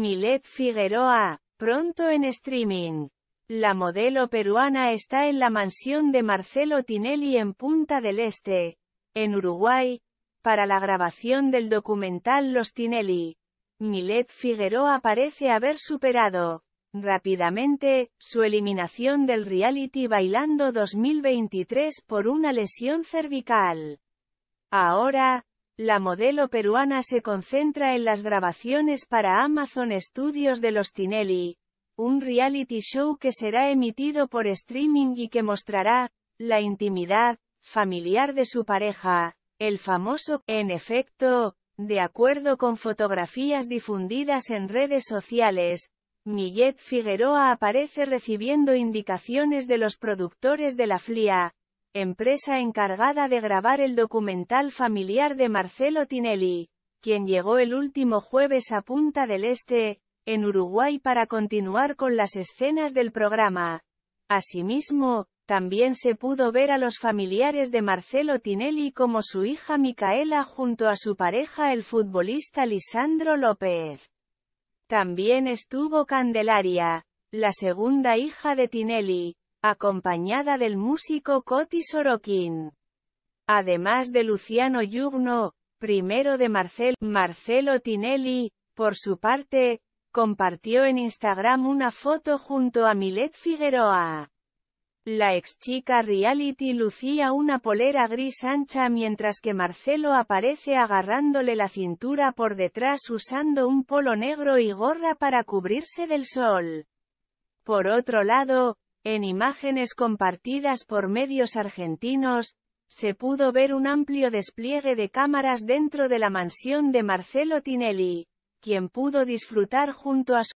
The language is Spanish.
Milet Figueroa, pronto en streaming. La modelo peruana está en la mansión de Marcelo Tinelli en Punta del Este, en Uruguay, para la grabación del documental Los Tinelli. Milet Figueroa parece haber superado, rápidamente, su eliminación del reality Bailando 2023 por una lesión cervical. Ahora, la modelo peruana se concentra en las grabaciones para Amazon Studios de Los Tinelli, un reality show que será emitido por streaming y que mostrará la intimidad familiar de su pareja, el famoso, en efecto, de acuerdo con fotografías difundidas en redes sociales, Millet Figueroa aparece recibiendo indicaciones de los productores de la FLIA, empresa encargada de grabar el documental familiar de Marcelo Tinelli, quien llegó el último jueves a Punta del Este, en Uruguay para continuar con las escenas del programa. Asimismo, también se pudo ver a los familiares de Marcelo Tinelli como su hija Micaela junto a su pareja el futbolista Lisandro López. También estuvo Candelaria, la segunda hija de Tinelli, acompañada del músico Coti Sorokin. Además de Luciano Yugno, primero de Marcelo Tinelli, por su parte, compartió en Instagram una foto junto a Milet Figueroa. La ex chica reality lucía una polera gris ancha mientras que Marcelo aparece agarrándole la cintura por detrás usando un polo negro y gorra para cubrirse del sol. Por otro lado, en imágenes compartidas por medios argentinos, se pudo ver un amplio despliegue de cámaras dentro de la mansión de Marcelo Tinelli, quien pudo disfrutar junto a su